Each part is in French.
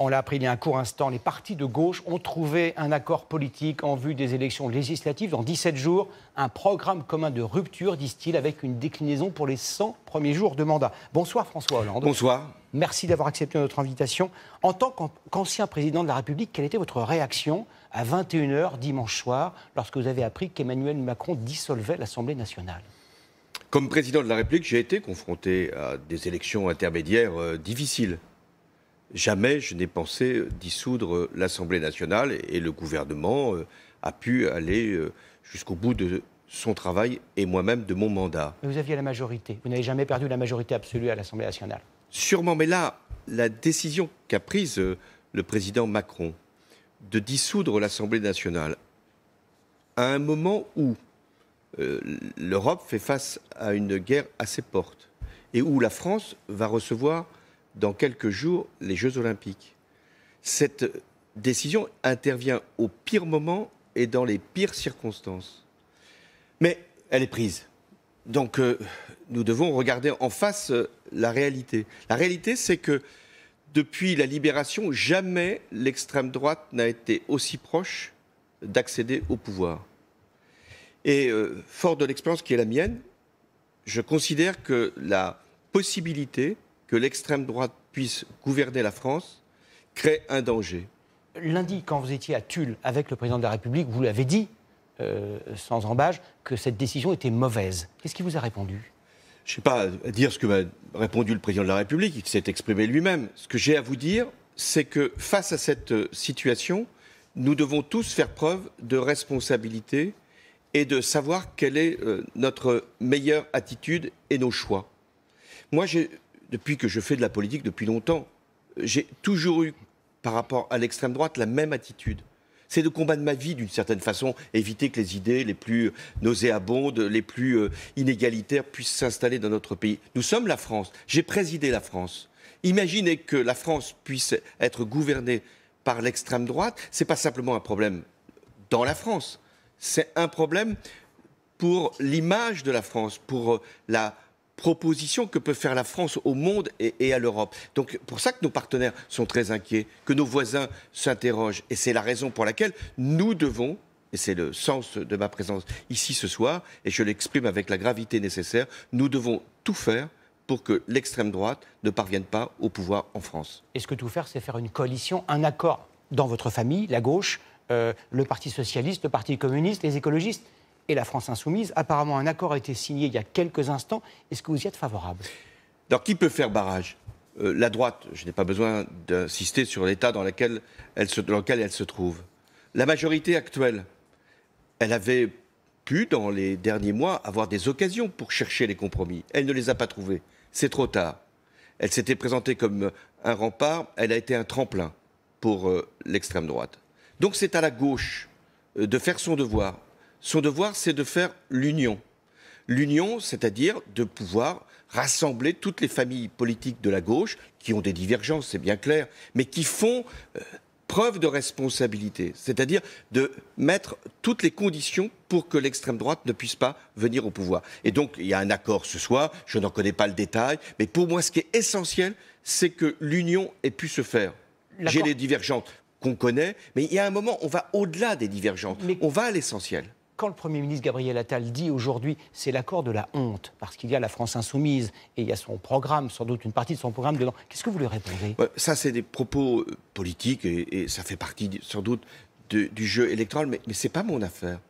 On l'a appris il y a un court instant, les partis de gauche ont trouvé un accord politique en vue des élections législatives dans 17 jours, un programme commun de rupture, disent-ils, avec une déclinaison pour les 100 premiers jours de mandat. Bonsoir François Hollande. Bonsoir. Merci d'avoir accepté notre invitation. En tant qu'ancien président de la République, quelle était votre réaction à 21h dimanche soir lorsque vous avez appris qu'Emmanuel Macron dissolvait l'Assemblée nationale Comme président de la République, j'ai été confronté à des élections intermédiaires euh, difficiles jamais je n'ai pensé euh, dissoudre euh, l'Assemblée nationale et le gouvernement euh, a pu aller jusqu'au bout de son travail et moi-même de mon mandat. vous aviez la majorité. Vous n'avez jamais perdu la majorité absolue à l'Assemblée nationale. Sûrement, mais là, la décision qu'a prise le président Macron de dissoudre l'Assemblée nationale à un moment où l'Europe fait face à une guerre à ses portes et où la France va recevoir dans quelques jours les Jeux olympiques. Cette décision intervient au pire moment et dans les pires circonstances. Mais elle est prise. Donc euh, nous devons regarder en face euh, la réalité. La réalité, c'est que depuis la libération, jamais l'extrême droite n'a été aussi proche d'accéder au pouvoir. Et euh, fort de l'expérience qui est la mienne, je considère que la possibilité que l'extrême droite puisse gouverner la France crée un danger. Lundi, quand vous étiez à Tulle avec le président de la République, vous l'avez dit, euh, sans embâche, que cette décision était mauvaise. Qu'est-ce qu'il vous a répondu Je ne sais pas dire ce que m'a répondu le président de la République, il s'est exprimé lui-même. Ce que j'ai à vous dire, c'est que face à cette euh, situation, nous devons tous faire preuve de responsabilité et de savoir quelle est euh, notre meilleure attitude et nos choix. Moi, depuis que je fais de la politique, depuis longtemps, j'ai toujours eu, par rapport à l'extrême droite, la même attitude. C'est de combattre ma vie d'une certaine façon, éviter que les idées les plus nauséabondes, les plus euh, inégalitaires puissent s'installer dans notre pays. Nous sommes la France. J'ai présidé la France. Imaginez que la France puisse être gouvernée par l'extrême droite, c'est pas simplement un problème dans la France, c'est un problème pour l'image de la France, pour euh, la proposition que peut faire la France au monde et, à l'Europe. Donc pour ça que nos partenaires sont très inquiets, que nos voisins s'interrogent. Et c'est la raison pour laquelle nous devons et c'est le sens de ma présence ici ce soir, et je l'exprime avec la gravité nécessaire, nous devons tout faire pour que l'extrême droite ne parvienne pas au pouvoir en France. Est-ce que tout faire, c'est faire une coalition, un accord dans votre famille, la gauche, euh, le Parti socialiste, le Parti communiste, les écologistes et la France insoumise. Apparemment, un accord a été signé il y a quelques instants. Est-ce que vous y êtes favorable Alors, qui peut faire barrage euh, La droite, je n'ai pas besoin d'insister sur l'état dans, lequel elle se, trouve. La majorité actuelle, elle avait pu, dans les derniers mois, avoir des occasions pour chercher les compromis. Elle ne les a pas trouvés. C'est trop tard. Elle s'était présentée comme un rempart, elle a été un tremplin pour euh, l'extrême droite. Donc c'est à la gauche euh, de faire son devoir son devoir, c'est de faire l'union. L'union, c'est-à-dire de pouvoir rassembler toutes les familles politiques de la gauche qui ont des divergences, c'est bien clair, mais qui font euh, preuve de responsabilité, c'est-à-dire de mettre toutes les conditions pour que l'extrême droite ne puisse pas venir au pouvoir. Et donc, il y a un accord ce soir, je n'en connais pas le détail, mais pour moi, ce qui est essentiel, c'est que l'union ait pu se faire. J'ai les divergences qu'on connaît, mais il y a un moment, on va au-delà des divergences, mais... on va à l'essentiel quand le Premier ministre Gabriel Attal dit aujourd'hui c'est l'accord de la honte, parce qu'il y a la France insoumise et il y a son programme, sans doute une partie de son programme dedans, qu'est-ce que vous lui répondez Ça, c'est des propos euh, politiques et, ça fait partie sans doute du jeu électoral, mais, ce n'est pas mon affaire.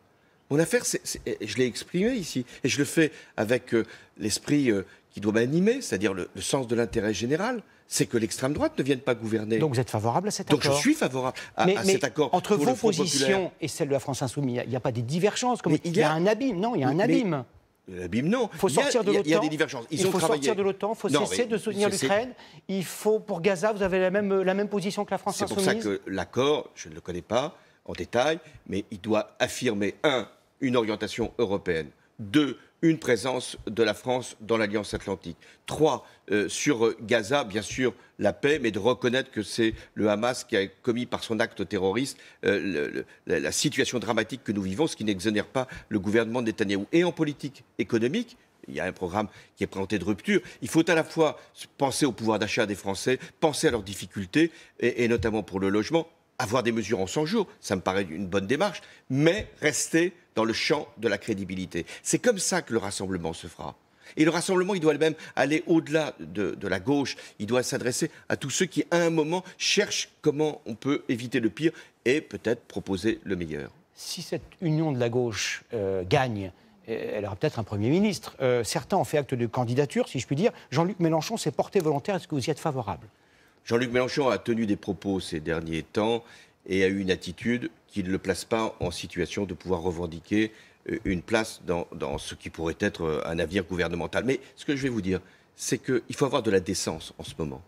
Mon affaire, je l'ai exprimé ici, et je le fais avec euh, l'esprit euh, qui doit m'animer, c'est-à-dire le, sens de l'intérêt général c'est que l'extrême droite ne vienne pas gouverner. Donc vous êtes favorable à cet accord Donc je suis favorable à, mais, mais Entre vos positions et celle de la France Insoumise, il n'y a, pas des divergences. Comme il, y a, un abîme, non Il y a un abîme. non. il, sortir de il y a des divergences. il faut sortir de l'OTAN, il faut cesser de soutenir l'Ukraine. Il faut, pour Gaza, vous avez la même, la même position que la France Insoumise. C'est pour ça que l'accord, je ne le connais pas en détail, mais il doit affirmer, un, une orientation européenne, deux, une présence de la France dans l'Alliance Atlantique. Trois, euh, sur euh, Gaza, bien sûr, la paix, mais de reconnaître que c'est le Hamas qui a commis par son acte terroriste euh, la situation dramatique que nous vivons, ce qui n'exonère pas le gouvernement de Netanyahou. Et en politique économique, il y a un programme qui est présenté de rupture. Il faut à la fois penser au pouvoir d'achat des Français, penser à leurs difficultés, et notamment pour le logement, avoir des mesures en 100 jours, ça me paraît une bonne démarche, mais rester dans le champ de la crédibilité. C'est comme ça que le rassemblement se fera. Et le rassemblement, il doit même aller au-delà de, la gauche. Il doit s'adresser à tous ceux qui, à un moment, cherchent comment on peut éviter le pire et peut-être proposer le meilleur. Si cette union de la gauche euh, gagne, euh, elle aura peut-être un Premier ministre. Euh, certains ont fait acte de candidature, si je puis dire. Jean-Luc Mélenchon s'est porté volontaire. Est-ce que vous y êtes favorable Jean-Luc Mélenchon a tenu des propos ces derniers temps et a eu une attitude qui ne le place pas en situation de pouvoir revendiquer euh, une place dans, ce qui pourrait être euh, un avenir gouvernemental. Mais ce que je vais vous dire, c'est qu'il faut avoir de la décence en ce moment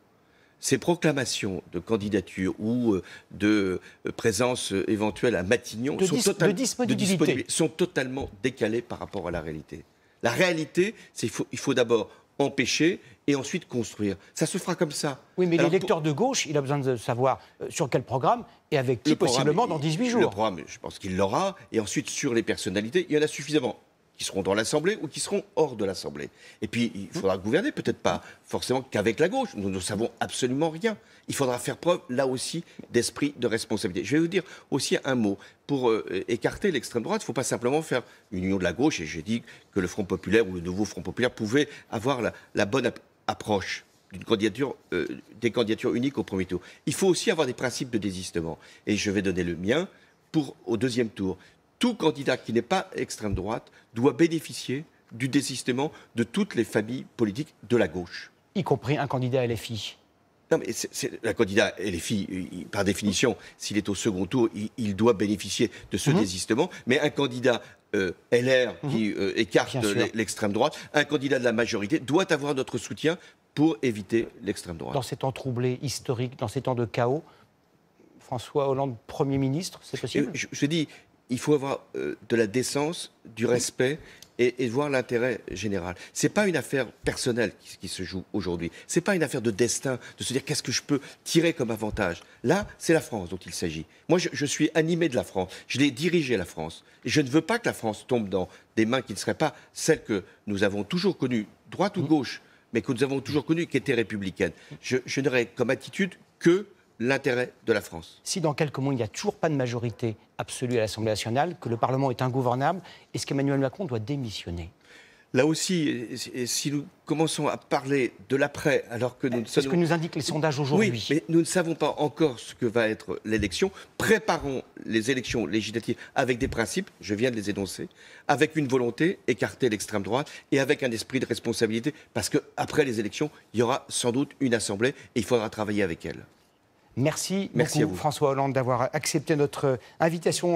ces proclamations de candidature ou euh, de présence éventuelle à Matignon sont, totalement décalées par rapport à la réalité. La réalité, c'est qu'il faut d'abord empêcher et ensuite construire. Ça se fera comme ça. Oui, mais l'électeur de gauche, il a besoin de savoir euh, sur quel programme et avec qui possiblement dans 18 jours. Le programme, je pense qu'il l'aura. Et ensuite, sur les personnalités, il y en a suffisamment qui seront dans l'Assemblée ou qui seront hors de l'Assemblée. Et puis, il faudra gouverner, peut-être pas forcément qu'avec la gauche. Nous ne savons absolument rien. Il faudra faire preuve, là aussi, d'esprit de responsabilité. Je vais vous dire aussi un mot. Pour euh, écarter l'extrême droite, il ne faut pas simplement faire une union de la gauche. Et j'ai dit que le Front populaire ou le nouveau Front populaire pouvait avoir la, bonne approche d'une candidature, euh, des candidatures uniques au premier tour. Il faut aussi avoir des principes de désistement. Et je vais donner le mien pour au deuxième tour tout candidat qui n'est pas extrême droite doit bénéficier du désistement de toutes les familles politiques de la gauche. Y compris un candidat LFI non, mais c'est, la candidat LFI, les filles, par définition, s'il est au second tour, il, doit bénéficier de ce mhm. désistement. Mais un candidat euh, LR mhm. qui euh, écarte l'extrême droite, un candidat de la majorité doit avoir notre soutien pour éviter l'extrême droite. Dans ces temps troublés, historiques, dans ces temps de chaos, François Hollande, Premier ministre, c'est euh, possible Je, je dis, il faut avoir euh, de la décence, du respect et, voir l'intérêt général. Ce n'est pas une affaire personnelle qui, se joue aujourd'hui. Ce n'est pas une affaire de destin, de se dire qu'est-ce que je peux tirer comme avantage. Là, c'est la France dont il s'agit. Moi, je, suis animé de la France. Je l'ai dirigé la France. Et je ne veux pas que la France tombe dans des mains qui ne seraient pas celles que nous avons toujours connues, droite ou mmh. gauche, mais que nous avons toujours connues, qui étaient républicaines. Je, je n'aurais comme attitude que l'intérêt de la France. Si dans quelques mois, il n'y a toujours pas de majorité absolue à l'Assemblée nationale, que le Parlement est ingouvernable, est-ce qu'Emmanuel Macron doit démissionner Là aussi, si nous commençons à parler de l'après, alors que nous ne savons... ce que nous indiquent les sondages aujourd'hui. Oui, mais nous ne savons pas encore ce que va être l'élection. Préparons les élections législatives avec des principes, je viens de les énoncer, avec une volonté, écarter l'extrême droite, et avec un esprit de responsabilité, parce qu'après les élections, il y aura sans doute une assemblée, et il faudra travailler avec elle. Merci, beaucoup, François Hollande d'avoir accepté notre invitation.